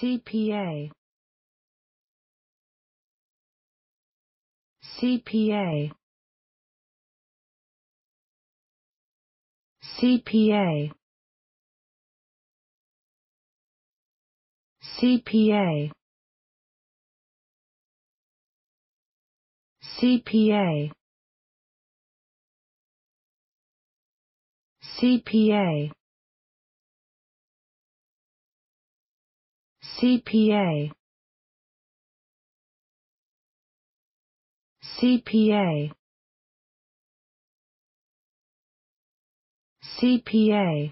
CPA CPA CPA CPA CPA CPA CPA CPA CPA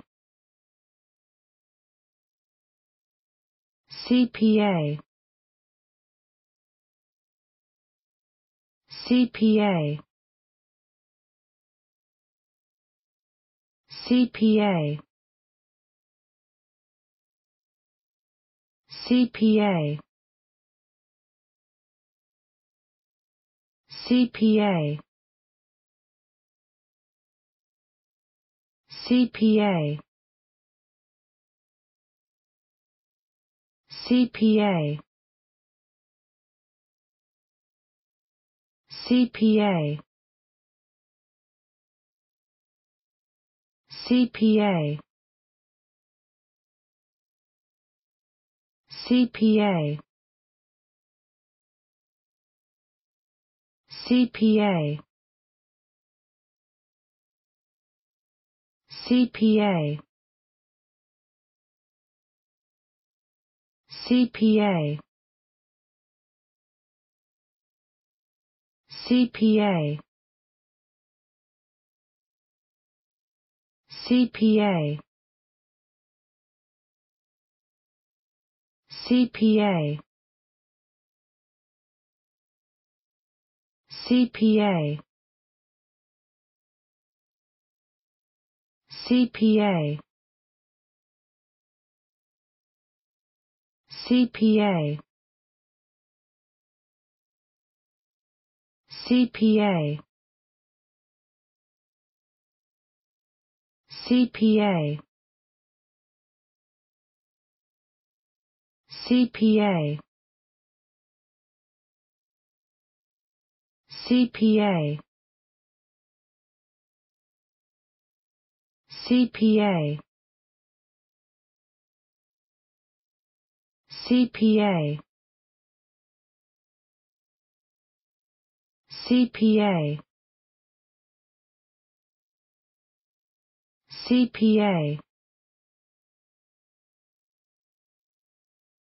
CPA CPA CPA CPA CPA CPA CPA CPA CPA CPA CPA CPA CPA CPA CPA CPA CPA CPA CPA CPA CPA CPA CPA CPA CPA CPA CPA